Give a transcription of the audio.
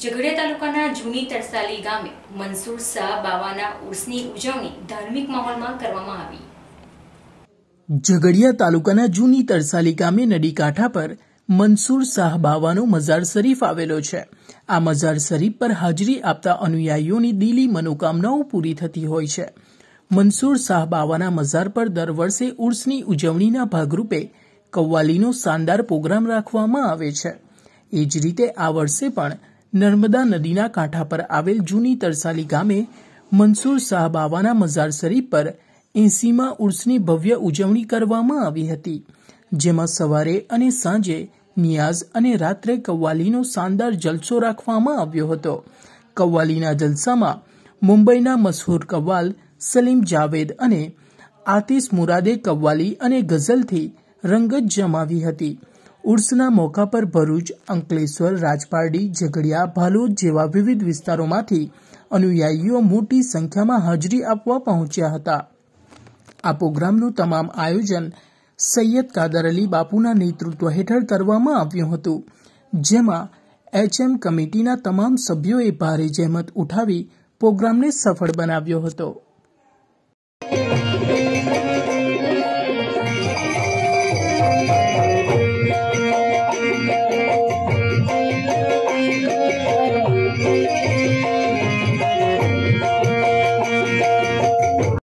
ઝઘડિયા તાલુકાના જૂની તરસાલી ગામે મનસુર શાહ બાવાના ઉર્સની ઉજવણી ધાર્મિક માહોલમાં કરવામાં આવી ઝઘડિયા તાલુકાના જૂની તરસાલી ગામે નદી કાંઠા પર મનસુર શાહ બાવાનો મઝાર શરીફ આવેલો છે આ મઝાર શરીફ પર હાજરી આપતા અનુયાયીઓની દિલી મનોકામનાઓ પૂરી થતી હોય છે મનસુર શાહ બાવાના મઝાર પર દર વર્ષે ઉર્સની ઉજવણીના ભાગરૂપે કવ્વાલીનો શાનદાર પ્રોગ્રામ રાખવામાં આવે છે એ જ રીતે આ વર્ષે પણ નર્મદા નદીના કાંઠા પર આવેલ જૂની તરસાલી ગામે મનસુર સાહ બાવાના મઝાર શરીફ પર એસીમાં ઉર્સની ભવ્ય ઉજવણી કરવામાં આવી હતી જેમાં સવારે અને સાંજે નિયાઝ અને રાત્રે કવ્વાલીનો શાનદાર જલસો રાખવામાં આવ્યો હતો કવ્વાલીના જલસામાં મુંબઈના મશહૂર કવ્વાલ સલીમ જાવેદ અને આતિસ મુરાદે કવ્વાલી અને ગઝલથી રંગત જમાવી હતી ઉર્સના મોકા પર ભરૂચ અંકલેશ્વર રાજપારડી ઝઘડિયા ભાલોદ જેવા વિવિધ વિસ્તારોમાંથી અનુયાયીઓ મોટી સંખ્યામાં હાજરી આપવા પહોંચ્યા હતા આ પ્રોગ્રામનું તમામ આયોજન સૈયદ કાદર અલી બાપુના નેતૃત્વ હેઠળ કરવામાં આવ્યું હતું જેમાં એચએમ કમિટીના તમામ સભ્યોએ ભારે જહેમત ઉઠાવી પ્રોગ્રામને સફળ બનાવ્યો હતો